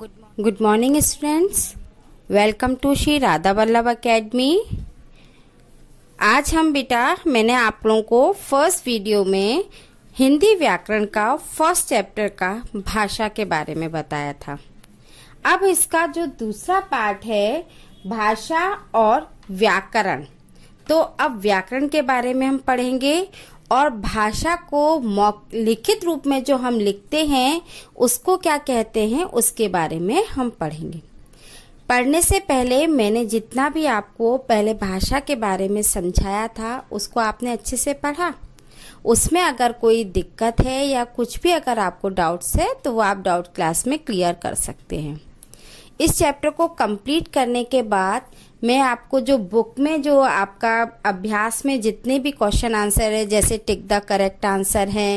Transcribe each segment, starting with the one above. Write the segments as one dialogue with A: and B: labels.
A: good morning students welcome to Shri Radha Vallabh academy आज हम बेटा मैंने आप लोगों को फर्स्ट वीडियो में हिंदी व्याकरण का फर्स्ट चैप्टर का भाषा के बारे में बताया था अब इसका जो दूसरा पार्ट है भाषा और व्याकरण तो अब व्याकरण के बारे में हम पढ़ेंगे और भाषा को लिखित रूप में जो हम लिखते हैं उसको क्या कहते हैं उसके बारे में हम पढ़ेंगे पढ़ने से पहले मैंने जितना भी आपको पहले भाषा के बारे में समझाया था उसको आपने अच्छे से पढ़ा उसमें अगर कोई दिक्कत है या कुछ भी अगर आपको डाउट्स है तो वो आप डाउट क्लास में क्लियर कर सकते हैं इस चैप्टर को कंप्लीट करने के बाद मैं आपको जो बुक में जो आपका अभ्यास में जितने भी क्वेश्चन आंसर है जैसे टिक द करेक्ट आंसर है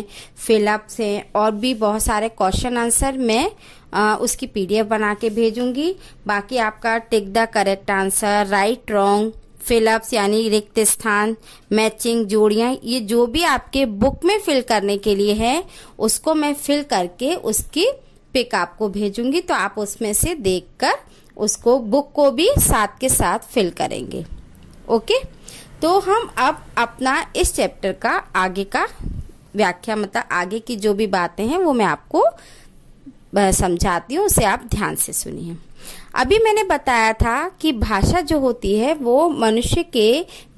A: फिलअप्स हैं और भी बहुत सारे क्वेश्चन आंसर मैं आ, उसकी पीडीएफ बना के भेजूंगी बाकी आपका tick the correct answer right wrong fill ups यानी रिक्त स्थान मैचिंग जोड़ियां ये जो भी आपके बुक में फिल करने के लिए है उसको मैं फिल करके उसकी पिक आपको भेजूंगी तो आप उसमें से देखकर उसको बुक को भी साथ के साथ फिल करेंगे ओके तो हम अब अपना इस चैप्टर का आगे का व्याख्या मतलब आगे की जो भी बातें हैं वो मैं आपको समझाती हूँ उसे आप ध्यान से सुनिए अभी मैंने बताया था कि भाषा जो होती है वो मनुष्य के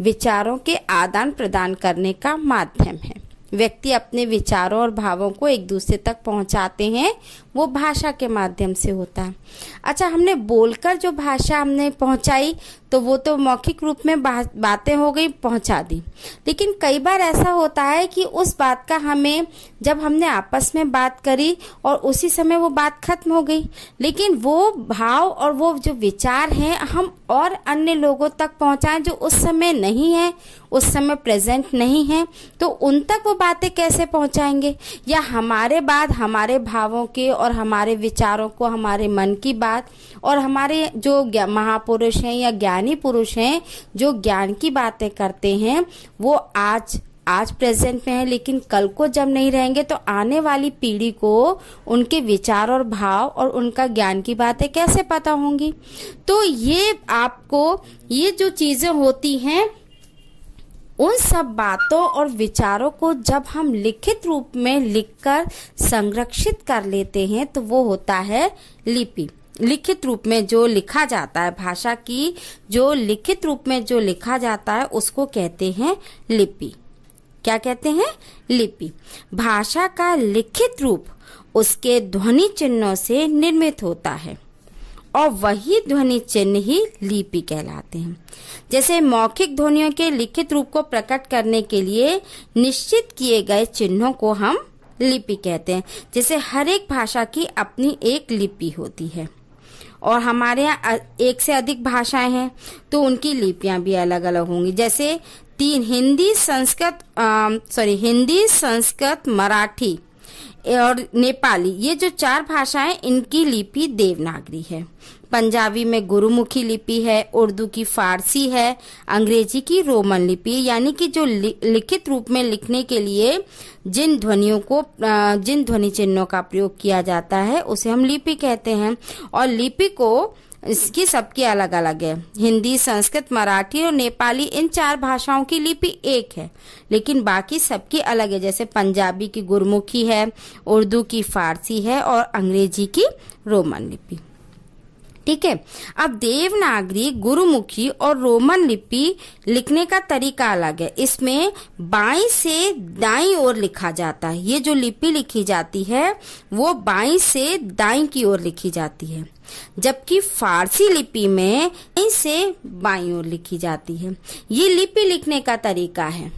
A: विचारों के आदान प्रदान करने का माध्यम है व्यक्ति अपने विचारों और भावों को एक दूसरे तक पहुंचाते हैं वो भाषा के माध्यम से होता है अच्छा हमने बोलकर जो भाषा हमने पहुंचाई तो वो तो मौखिक रूप में बा, बातें हो गई पहुंचा दी लेकिन कई बार ऐसा होता है कि उस बात का हमें जब हमने आपस में बात करी और उसी समय वो बात खत्म हो गई लेकिन वो भाव और वो जो विचार हैं हम और अन्य लोगों तक पहुंचाएं जो उस समय नहीं है उस समय प्रेजेंट नहीं है तो उन तक वो बातें कैसे पहुंचाएंगे या हमारे बात हमारे भावों के और हमारे विचारों को हमारे मन की बात और हमारे जो महापुरुष हैं या ज्ञानी पुरुष हैं जो ज्ञान की बातें करते हैं वो आज आज प्रेजेंट में है लेकिन कल को जब नहीं रहेंगे तो आने वाली पीढ़ी को उनके विचार और भाव और उनका ज्ञान की बातें कैसे पता होंगी तो ये आपको ये जो चीज़ें होती हैं उन सब बातों और विचारों को जब हम लिखित रूप में लिखकर संरक्षित कर लेते हैं तो वो होता है लिपि लिखित रूप में जो लिखा जाता है भाषा की जो लिखित रूप में जो लिखा जाता है उसको कहते हैं लिपि क्या कहते हैं लिपि भाषा का लिखित रूप उसके ध्वनि चिन्हों से निर्मित होता है और वही ध्वनि चिन्ह ही लिपि कहलाते हैं जैसे मौखिक ध्वनियों के लिखित रूप को प्रकट करने के लिए निश्चित किए गए चिन्हों को हम लिपि कहते हैं जैसे हर एक भाषा की अपनी एक लिपि होती है और हमारे यहाँ एक से अधिक भाषाएं हैं तो उनकी लिपियां भी अलग अलग होंगी जैसे तीन हिंदी संस्कृत सॉरी हिंदी संस्कृत मराठी और नेपाली ये जो चार भाषाएं इनकी लिपि देवनागरी है पंजाबी में गुरुमुखी लिपि है उर्दू की फारसी है अंग्रेजी की रोमन लिपि यानी कि जो लि, लिखित रूप में लिखने के लिए जिन ध्वनियों को जिन ध्वनि चिन्हों का प्रयोग किया जाता है उसे हम लिपि कहते हैं और लिपि को इसकी सबकी अलग अलग है हिंदी संस्कृत मराठी और नेपाली इन चार भाषाओं की लिपि एक है लेकिन बाकी सबकी अलग है जैसे पंजाबी की गुरमुखी है उर्दू की फारसी है और अंग्रेजी की रोमन लिपि ठीक है अब देवनागरी गुरुमुखी और रोमन लिपि लिखने का तरीका अलग है इसमें बाई से दाई ओर लिखा जाता है ये जो लिपि लिखी जाती है वो बाई से दाई की ओर लिखी जाती है जबकि फारसी लिपि में इसे बाई लिखी जाती है ये लिपि लिखने का तरीका है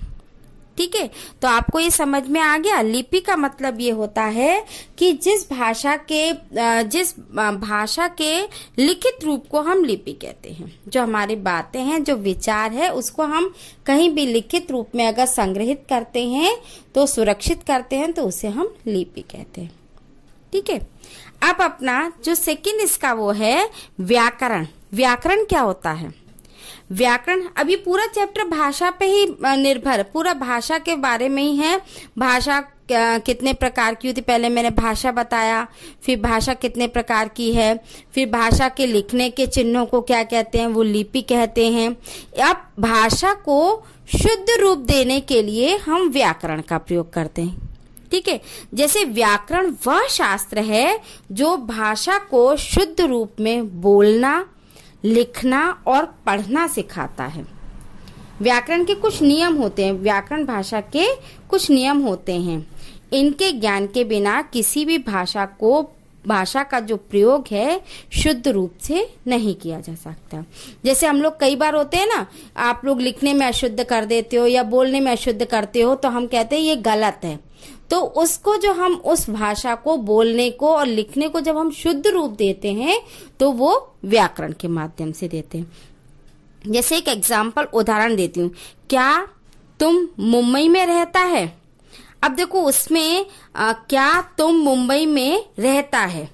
A: ठीक है तो आपको ये समझ में आ गया लिपि का मतलब ये होता है कि जिस भाषा के जिस भाषा के लिखित रूप को हम लिपि कहते हैं जो हमारी बातें हैं जो विचार है उसको हम कहीं भी लिखित रूप में अगर संग्रहित करते हैं तो सुरक्षित करते हैं तो उसे हम लिपि कहते हैं ठीक है अब अपना जो सेकंड इसका वो है व्याकरण व्याकरण क्या होता है व्याकरण अभी पूरा चैप्टर भाषा पे ही निर्भर पूरा भाषा के बारे में ही है भाषा कितने प्रकार की होती पहले मैंने भाषा बताया फिर भाषा कितने प्रकार की है फिर भाषा के लिखने के चिन्हों को क्या कहते हैं वो लिपि कहते हैं अब भाषा को शुद्ध रूप देने के लिए हम व्याकरण का प्रयोग करते हैं ठीक है जैसे व्याकरण वह शास्त्र है जो भाषा को शुद्ध रूप में बोलना लिखना और पढ़ना सिखाता है व्याकरण के कुछ नियम होते हैं व्याकरण भाषा के कुछ नियम होते हैं इनके ज्ञान के बिना किसी भी भाषा को भाषा का जो प्रयोग है शुद्ध रूप से नहीं किया जा सकता जैसे हम लोग कई बार होते हैं ना आप लोग लिखने में अशुद्ध कर देते हो या बोलने में अशुद्ध करते हो तो हम कहते हैं ये गलत है तो उसको जो हम उस भाषा को बोलने को और लिखने को जब हम शुद्ध रूप देते हैं तो वो व्याकरण के माध्यम से देते हैं जैसे एक एग्जाम्पल उदाहरण देती हूँ क्या तुम मुंबई में रहता है अब देखो उसमें आ, क्या तुम मुंबई में रहता है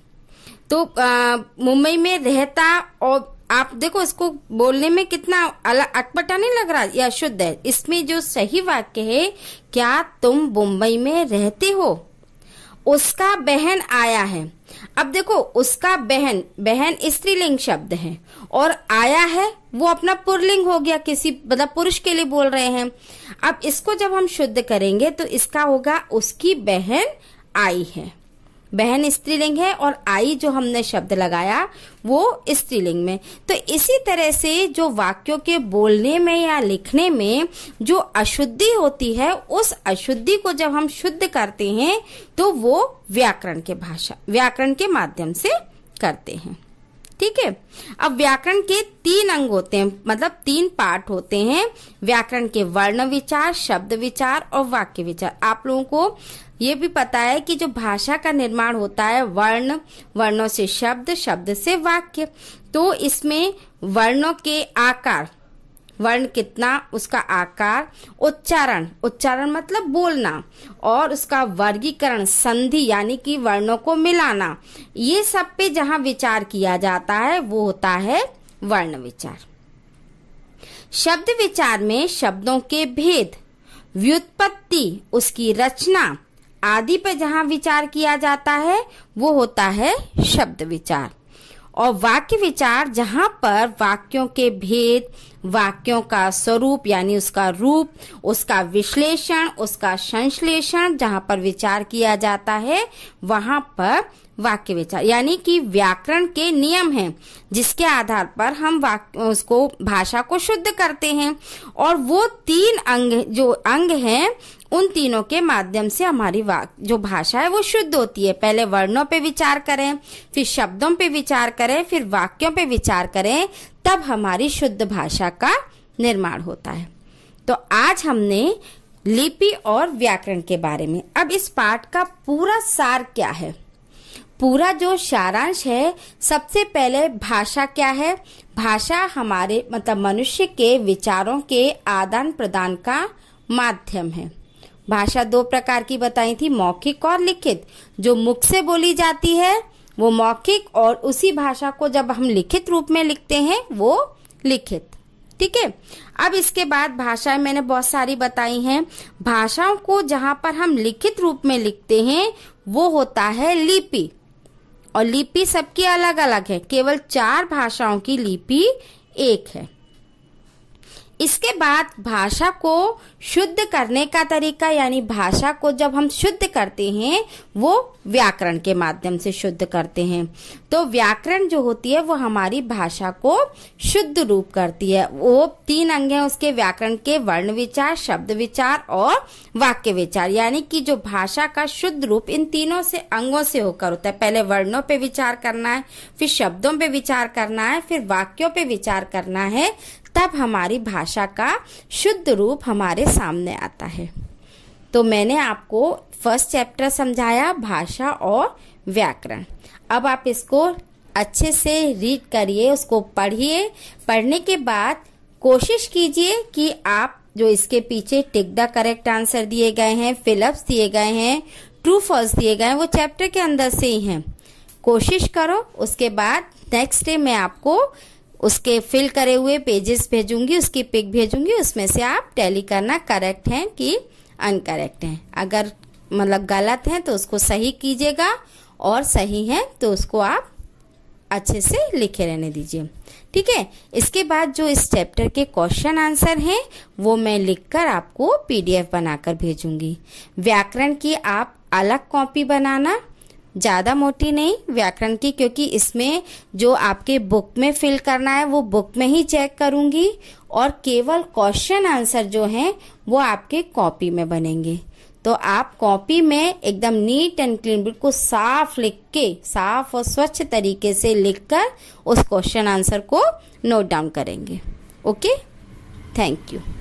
A: तो मुंबई में रहता और आप देखो इसको बोलने में कितना अटपटा नहीं लग रहा या शुद्ध है इसमें जो सही वाक्य है क्या तुम मुंबई में रहते हो उसका बहन आया है अब देखो उसका बहन बहन स्त्रीलिंग शब्द है और आया है वो अपना पुरलिंग हो गया किसी मतलब पुरुष के लिए बोल रहे हैं अब इसको जब हम शुद्ध करेंगे तो इसका होगा उसकी बहन आई है बहन स्त्रीलिंग है और आई जो हमने शब्द लगाया वो स्त्रीलिंग में तो इसी तरह से जो वाक्यों के बोलने में या लिखने में जो अशुद्धि होती है उस अशुद्धि को जब हम शुद्ध करते हैं तो वो व्याकरण के भाषा व्याकरण के माध्यम से करते हैं ठीक है अब व्याकरण के तीन अंग होते हैं मतलब तीन पार्ट होते हैं व्याकरण के वर्ण विचार शब्द विचार और वाक्य विचार आप लोगों को ये भी पता है कि जो भाषा का निर्माण होता है वर्ण वर्णों से शब्द शब्द से वाक्य तो इसमें वर्णों के आकार वर्ण कितना उसका आकार उच्चारण उच्चारण मतलब बोलना और उसका वर्गीकरण संधि यानी कि वर्णों को मिलाना ये सब पे जहाँ विचार किया जाता है वो होता है वर्ण विचार शब्द विचार में शब्दों के भेद व्युत्पत्ति उसकी रचना आदि पर जहाँ विचार किया जाता है वो होता है शब्द विचार और वाक्य विचार जहाँ पर वाक्यों के भेद वाक्यों का स्वरूप यानी उसका रूप उसका विश्लेषण उसका संश्लेषण जहाँ पर विचार किया जाता है वहाँ पर वाक्य विचार यानी कि व्याकरण के नियम हैं जिसके आधार पर हम उसको भाषा को शुद्ध करते हैं और वो तीन अंग जो अंग हैं उन तीनों के माध्यम से हमारी जो भाषा है वो शुद्ध होती है पहले वर्णों पे विचार करें फिर शब्दों पे विचार करें फिर वाक्यों पे विचार करें तब हमारी शुद्ध भाषा का निर्माण होता है तो आज हमने लिपि और व्याकरण के बारे में अब इस पाठ का पूरा सार क्या है पूरा जो सारांश है सबसे पहले भाषा क्या है भाषा हमारे मतलब मनुष्य के विचारों के आदान प्रदान का माध्यम है भाषा दो प्रकार की बताई थी मौखिक और लिखित जो मुख से बोली जाती है वो मौखिक और उसी भाषा को जब हम लिखित रूप में लिखते हैं वो लिखित ठीक है अब इसके बाद भाषाएं मैंने बहुत सारी बताई हैं भाषाओं को जहां पर हम लिखित रूप में लिखते हैं वो होता है लिपि और लिपि सबकी अलग अलग है केवल चार भाषाओं की लिपि एक है इसके बाद भाषा को शुद्ध करने का तरीका यानी भाषा को जब हम शुद्ध करते हैं वो व्याकरण के माध्यम से शुद्ध करते हैं तो व्याकरण जो होती है वो हमारी भाषा को शुद्ध रूप करती है वो तीन अंग हैं उसके व्याकरण के वर्ण विचार शब्द विचार और वाक्य विचार यानी कि जो भाषा का शुद्ध रूप इन तीनों से अंगों से होकर होता है पहले वर्णों पे विचार करना है फिर शब्दों पे विचार करना है फिर वाक्यों पे विचार करना है तब हमारी भाषा का शुद्ध रूप हमारे सामने आता है तो मैंने आपको फर्स्ट चैप्टर समझाया भाषा और व्याकरण अब आप इसको अच्छे से रीड करिए उसको पढ़िए पढ़ने के बाद कोशिश कीजिए कि आप जो इसके पीछे टिक द करेक्ट आंसर दिए गए हैं फिलअप्स दिए गए हैं ट्रू फॉल्स दिए गए हैं वो चैप्टर के अंदर से ही हैं कोशिश करो उसके बाद नेक्स्ट डे मैं आपको उसके फिल करे हुए पेजेस भेजूंगी उसकी पिक भेजूंगी उसमें से आप टैली करना करेक्ट है कि अनकरेक्ट है अगर मतलब गलत है तो उसको सही कीजिएगा और सही है तो उसको आप अच्छे से लिखे रहने दीजिए ठीक है इसके बाद जो इस चैप्टर के क्वेश्चन आंसर हैं वो मैं लिखकर आपको पीडीएफ बनाकर भेजूंगी व्याकरण की आप अलग कॉपी बनाना ज़्यादा मोटी नहीं व्याकरण की क्योंकि इसमें जो आपके बुक में फिल करना है वो बुक में ही चेक करूंगी और केवल क्वेश्चन आंसर जो हैं वो आपके कॉपी में बनेंगे तो आप कॉपी में एकदम नीट एंड क्लीन बिल्कुल साफ लिख के साफ और स्वच्छ तरीके से लिखकर उस क्वेश्चन आंसर को नोट डाउन करेंगे ओके थैंक यू